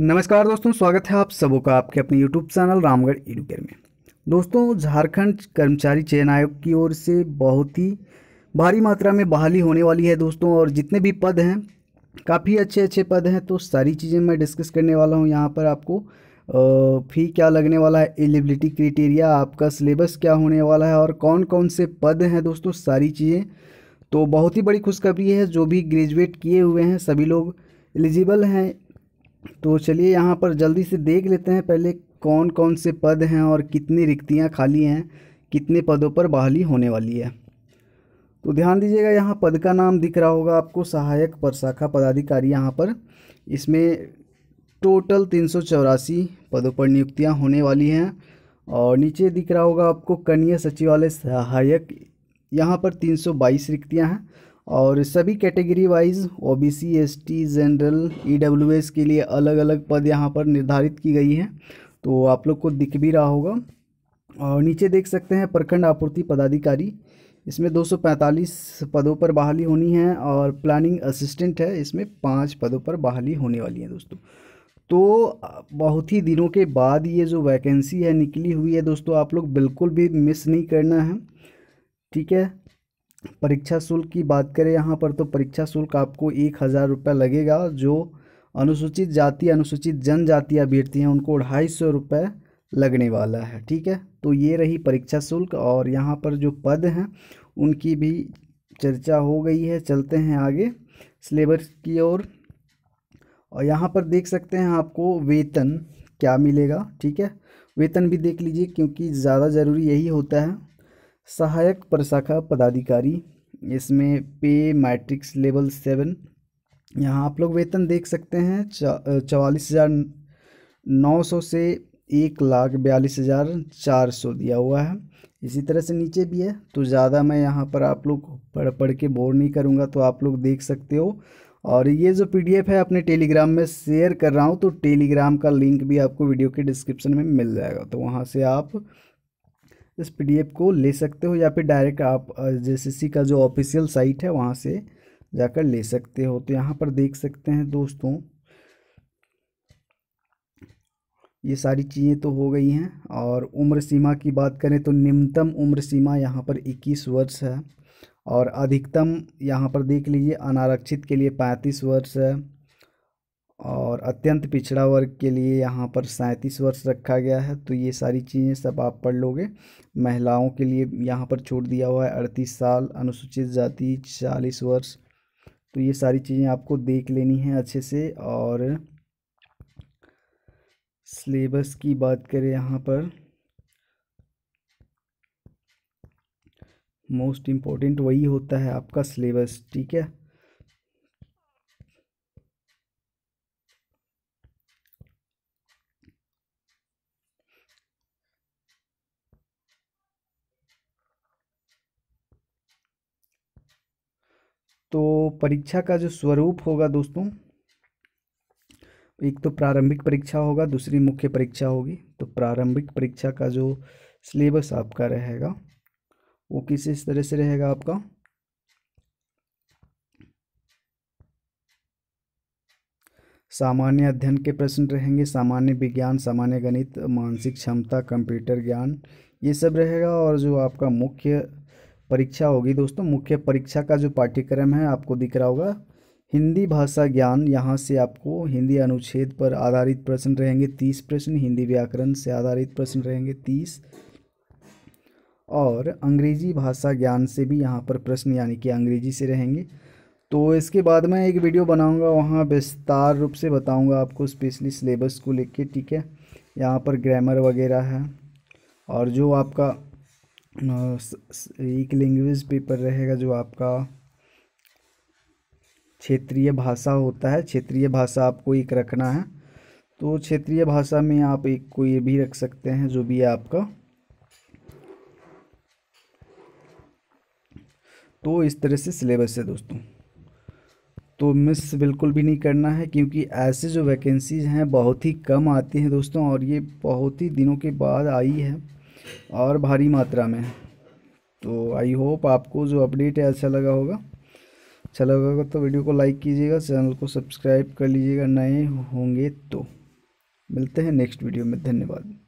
नमस्कार दोस्तों स्वागत है आप सबों का आपके अपने यूट्यूब चैनल रामगढ़ एडुकेयर में दोस्तों झारखंड कर्मचारी चयन आयोग की ओर से बहुत ही भारी मात्रा में बहाली होने वाली है दोस्तों और जितने भी पद हैं काफ़ी अच्छे अच्छे पद हैं तो सारी चीज़ें मैं डिस्कस करने वाला हूँ यहाँ पर आपको फ़ी क्या लगने वाला है एलिबिलिटी क्रिटेरिया आपका सिलेबस क्या होने वाला है और कौन कौन से पद हैं दोस्तों सारी चीज़ें तो बहुत ही बड़ी खुशखबरी है जो भी ग्रेजुएट किए हुए हैं सभी लोग एलिजिबल हैं तो चलिए यहाँ पर जल्दी से देख लेते हैं पहले कौन कौन से पद हैं और कितनी रिक्तियाँ खाली हैं कितने पदों पर बहाली होने वाली है तो ध्यान दीजिएगा यहाँ पद का नाम दिख रहा होगा आपको सहायक पर शाखा पदाधिकारी यहाँ पर इसमें टोटल तीन पदों पर नियुक्तियाँ होने वाली हैं और नीचे दिख रहा होगा आपको कन्या सचिवालय सहायक यहाँ पर 322 रिक्तियाँ हैं और सभी category wise OBC ST general EWS के लिए अलग अलग पद यहाँ पर निर्धारित की गई हैं तो आप लोग को दिख भी रहा होगा और नीचे देख सकते हैं प्रखंड आपूर्ति पदाधिकारी इसमें 245 पदों पर बहाली होनी है और प्लानिंग असिस्टेंट है इसमें पाँच पदों पर बहाली होने वाली है दोस्तों तो बहुत ही दिनों के बाद ये जो वैकेंसी है निकली हुई है दोस्तों आप लोग बिल्कुल भी मिस नहीं करना है ठीक है परीक्षा शुल्क की बात करें यहाँ पर तो परीक्षा शुल्क आपको एक हज़ार रुपये लगेगा जो अनुसूचित जाति अनुसूचित जनजाति अभ्यर्थी हैं उनको ढाई सौ रुपये लगने वाला है ठीक है तो ये रही परीक्षा शुल्क और यहाँ पर जो पद हैं उनकी भी चर्चा हो गई है चलते हैं आगे सिलेबस की ओर और, और यहाँ पर देख सकते हैं आपको वेतन क्या मिलेगा ठीक है वेतन भी देख लीजिए क्योंकि ज़्यादा ज़रूरी यही होता है सहायक प्रशाखा पदाधिकारी इसमें पे मैट्रिक्स लेवल सेवन यहाँ आप लोग वेतन देख सकते हैं चवालीस हज़ार नौ सौ से एक लाख बयालीस हज़ार चार सौ दिया हुआ है इसी तरह से नीचे भी है तो ज़्यादा मैं यहाँ पर आप लोग पढ़ पढ़ के बोर नहीं करूँगा तो आप लोग देख सकते हो और ये जो पीडीएफ है अपने टेलीग्राम में शेयर कर रहा हूँ तो टेलीग्राम का लिंक भी आपको वीडियो के डिस्क्रिप्शन में मिल जाएगा तो वहाँ से आप इस पीडीएफ को ले सकते हो या फिर डायरेक्ट आप जेसीसी का जो ऑफिशियल साइट है वहाँ से जाकर ले सकते हो तो यहाँ पर देख सकते हैं दोस्तों ये सारी चीज़ें तो हो गई हैं और उम्र सीमा की बात करें तो निम्नतम उम्र सीमा यहाँ पर 21 वर्ष है और अधिकतम यहाँ पर देख लीजिए अनारक्षित के लिए 35 वर्ष है और अत्यंत पिछड़ा वर्ग के लिए यहाँ पर सैंतीस वर्ष रखा गया है तो ये सारी चीज़ें सब आप पढ़ लोगे महिलाओं के लिए यहाँ पर छोड़ दिया हुआ है अड़तीस साल अनुसूचित जाति चालीस वर्ष तो ये सारी चीज़ें आपको देख लेनी है अच्छे से और सिलेबस की बात करें यहाँ पर मोस्ट इम्पोर्टेंट वही होता है आपका सिलेबस ठीक है तो परीक्षा का जो स्वरूप होगा दोस्तों एक तो प्रारंभिक परीक्षा होगा दूसरी मुख्य परीक्षा होगी तो प्रारंभिक परीक्षा का जो सिलेबस आपका रहेगा वो किस इस तरह से रहेगा आपका सामान्य अध्ययन के प्रश्न रहेंगे सामान्य विज्ञान सामान्य गणित मानसिक क्षमता कंप्यूटर ज्ञान ये सब रहेगा और जो आपका मुख्य परीक्षा होगी दोस्तों मुख्य परीक्षा का जो पाठ्यक्रम है आपको दिख रहा होगा हिंदी भाषा ज्ञान यहाँ से आपको हिंदी अनुच्छेद पर आधारित प्रश्न रहेंगे तीस प्रश्न हिंदी व्याकरण से आधारित प्रश्न रहेंगे तीस और अंग्रेजी भाषा ज्ञान से भी यहाँ पर प्रश्न यानी कि अंग्रेजी से रहेंगे तो इसके बाद मैं एक वीडियो बनाऊंगा वहाँ विस्तार रूप से बताऊंगा आपको स्पेशली सिलेबस को लेके ठीक है यहाँ पर ग्रामर वगैरह है और जो आपका एक लैंग्वेज पेपर रहेगा जो आपका क्षेत्रीय भाषा होता है क्षेत्रीय भाषा आपको एक रखना है तो क्षेत्रीय भाषा में आप एक को ये भी रख सकते हैं जो भी है आपका तो इस तरह से सिलेबस है दोस्तों तो मिस बिल्कुल भी नहीं करना है क्योंकि ऐसे जो वैकेंसीज़ हैं बहुत ही कम आती हैं दोस्तों और ये बहुत ही दिनों के बाद आई है और भारी मात्रा में तो आई होप आपको जो अपडेट है अच्छा लगा होगा अच्छा लगा होगा तो वीडियो को लाइक कीजिएगा चैनल को सब्सक्राइब कर लीजिएगा नए होंगे तो मिलते हैं नेक्स्ट वीडियो में धन्यवाद